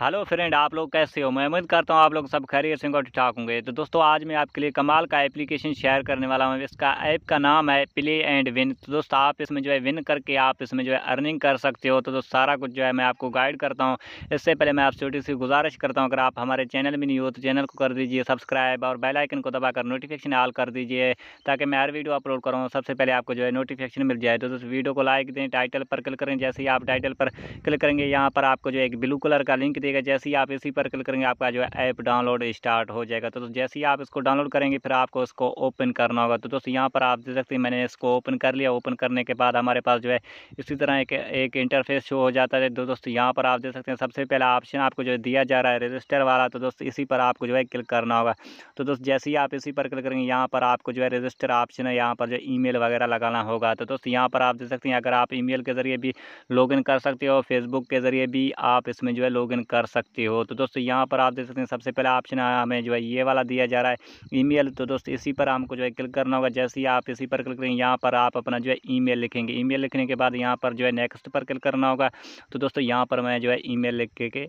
hello friend आप लोग कैसे हो मैं उम्मीद करता हूँ आप लोग सब खैरियत से ठीक ठाक होंगे तो दोस्तों आज मैं आपके लिए कमाल का एप्लीकेशन शेयर करने वाला हूँ इसका ऐप का नाम है प्ले एंड विन तो दोस्तों आप इसमें जो है विन करके आप इसमें जो है अर्निंग कर सकते हो तो दोस्त सारा कुछ जो है मैं आपको गाइड करता हूँ इससे पहले मैं आप छोटी सी गुजारिश करता हूँ अगर आप हमारे चैनल में नहीं हो तो चैनल को कर दीजिए सब्सक्राइब और बेलाइकन को दबाकर नोटिफिकेशन ऑल कर दीजिए ताकि मैं हर वीडियो अपलोड करूँ सबसे पहले आपको जो है नोटिफिकेशन मिल जाए तो दोस्तों वीडियो को लाइक दें टाइटल पर क्लिक करें जैसे ही आप टाइटल पर क्लिक करेंगे यहाँ पर आपको जो है एक ब्लू कलर का लिंक देगा जैसे ही आप इसी पर क्लिक करेंगे आपका जो है ऐप डाउनलोड स्टार्ट हो जाएगा तो, तो, जैसे ही आप इसको डाउनलोड करेंगे फिर आपको इसको ओपन करना होगा तो दोस्तों यहाँ पर आप देख सकते हैं मैंने इसको ओपन कर लिया ओपन करने के बाद हमारे पास जो है इसी तरह एक एक इंटरफेस शो हो जाता है तो दोस्तों यहाँ पर आप देख सकते हैं सबसे पहला ऑप्शन आपको जो दिया जा रहा है रजिस्टर वाला तो दोस्तों इसी पर आपको जो है क्लिक करना होगा तो दोस्तों जैसे ही आप इसी पर क्लिक करेंगे यहाँ पर आपको जो है रजिस्टर ऑप्शन है यहाँ पर जो मेल वगैरह लगाना होगा तो दोस्तों यहाँ पर आप देख सकते हैं अगर आप मेल के ज़रिए भी इन कर सकते हो फेसबुक के ज़रिए भी आप इसमें जो है कर कर सकते हो तो दोस्तों यहाँ पर आप देख सकते हैं सबसे पहला ऑप्शन हमें जो है ये वाला दिया जा रहा है ईमेल तो दोस्तों इसी पर हमको जो है क्लिक करना होगा जैसे ही आप इसी पर क्लिक करेंगे यहाँ पर आप अपना जो है ईमेल लिखेंगे ईमेल लिखने के बाद यहाँ पर जो है नेक्स्ट पर क्लिक करना होगा तो दोस्तों यहाँ पर मैं जो है ईमेल लिख के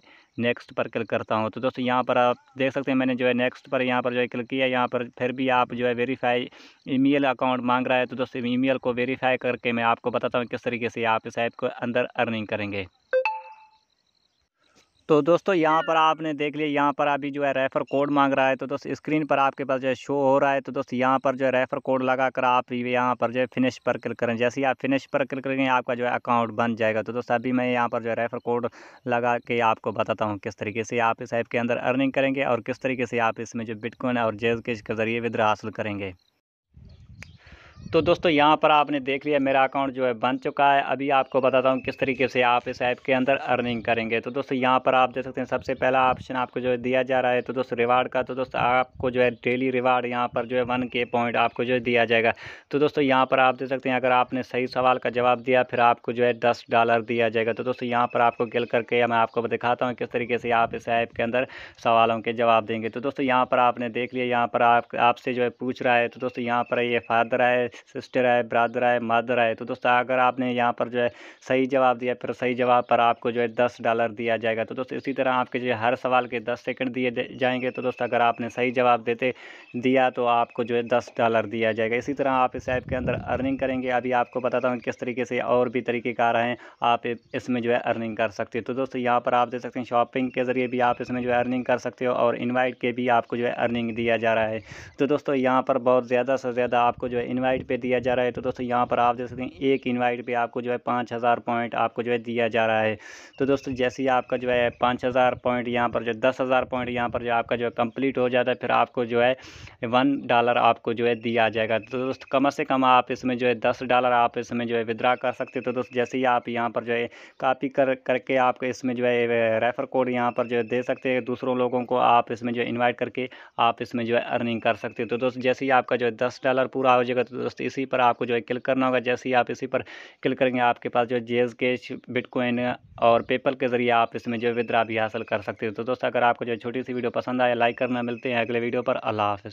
नेक्स्ट पर क्लिक करता हूँ तो दोस्तों यहाँ पर आप देख सकते हैं मैंने जो है नेक्स्ट पर यहाँ पर जो है क्लिक किया यहाँ पर फिर भी आप जो है वेरीफाई ईमेल अकाउंट मांग रहा है तो दोस्तों ईमेल को वेरीफाई करके मैं आपको बताता हूँ किस तरीके से आप इस ऐप को अंदर अर्निंग करेंगे तो दोस्तों यहाँ पर आपने देख लिया यहाँ पर अभी जो है रेफ़र कोड मांग रहा है तो दोस्त स्क्रीन पर आपके पास जो है शो हो रहा है तो दोस्त यहाँ पर जो है रेफ़र कोड लगा कर आप यहाँ पर जो है फिनिश पर क्लिक करें जैसे ही आप फिनिश पर क्लिक करेंगे आपका जो है अकाउंट बन जाएगा तो दोस्त अभी मैं यहाँ पर जो है रेफ़र कोड लगा के आपको बताता हूँ किस तरीके से आप इस ऐप के अंदर अर्निंग करेंगे और किस तरीके से आप इसमें जो बिटकॉइन और जेज के ज़रिए विद्रा हासिल करेंगे तो दोस्तों यहाँ पर आपने देख लिया मेरा अकाउंट जो है बन चुका है अभी आपको बताता हूँ किस तरीके से आप इस ऐप के अंदर अर्निंग करेंगे तो दोस्तों यहाँ पर आप देख सकते हैं सबसे पहला ऑप्शन आपको जो है दिया जा रहा है तो दोस्तों रिवार्ड का तो दोस्तों आपको जो है डेली रिवार्ड यहाँ पर जो है वन के पॉइंट आपको जो है दिया जाएगा तो दोस्तों यहाँ पर आप देख सकते हैं अगर आपने सही सवाल का जवाब दिया फिर आपको जो है दस डॉलर दिया जाएगा तो दोस्तों यहाँ पर आपको गिल करके मैं आपको दिखाता हूँ किस तरीके से आप इस ऐप के अंदर सवालों के जवाब देंगे तो दोस्तों यहाँ पर आपने देख लिया यहाँ पर आपसे जो है पूछ रहा है तो दोस्तों यहाँ पर ये फादर है सिस्टर आए ब्रादर आए मदर आए तो दोस्तों अगर आपने यहाँ पर जो है सही जवाब दिया फिर सही जवाब पर आपको जो है दस डॉलर दिया जाएगा तो दोस्तों इसी तरह आपके जो है हर सवाल के दस सेकंड दिए जाएंगे तो दोस्तों अगर आपने सही जवाब देते दिया तो आपको जो है दस डॉलर दिया जाएगा इसी तरह आप इस ऐप के अंदर अर्निंग करेंगे अभी आपको बताता हूँ किस तरीके से और भी तरीके का रहे हैं आप इसमें जो है अर्निंग कर सकते हो तो दोस्तों यहाँ पर आप देख सकते हैं शॉपिंग के ज़रिए भी आप इसमें जो है अर्निंग कर सकते हो और इन्वाइट के भी आपको जो है अर्निंग दिया जा रहा है तो दोस्तों यहाँ पर बहुत ज़्यादा से ज़्यादा आपको जो है इन्वाइट पर पे दिया जा रहा है तो दोस्तों यहाँ पर आप देख सकते हैं एक इन्वाइट पे आपको जो है पाँच हज़ार पॉइंट आपको जो है दिया जा रहा है तो दोस्तों जैसे ही आपका जो है पाँच हज़ार पॉइंट यहाँ पर जो दस हज़ार पॉइंट यहाँ पर जो आपका जो है कम्प्लीट हो जाता है फिर आपको जो है वन डॉलर आपको जो है दिया जाएगा तो दोस्तों कम से कम आप इसमें जो है दस डॉलर आप इसमें जो है विदड्रा कर सकते हो तो दोस्तों जैसे ही आप यहाँ पर जो है कापी कर करके आप इसमें जो है रेफ़र कोड यहाँ पर जो है दे सकते हैं दूसरों लोगों को आप इसमें जो है इन्वाइट करके आप इसमें जो है अर्निंग कर सकते हो तो दोस्तों जैसे ही आपका जो है दस डॉलर पूरा हो जाएगा तो दोस्तों दोस्त इसी पर आपको जो है क्लिक करना होगा जैसे ही आप इसी पर क्लिक करेंगे आपके पास जो जे कैश बिटकॉइन और पेपल के जरिए आप इसमें जो विद्रा भी हासिल कर सकते हो तो दोस्त अगर आपको जो छोटी सी वीडियो पसंद आए लाइक करना मिलते हैं अगले वीडियो पर अल्लाह हाफ़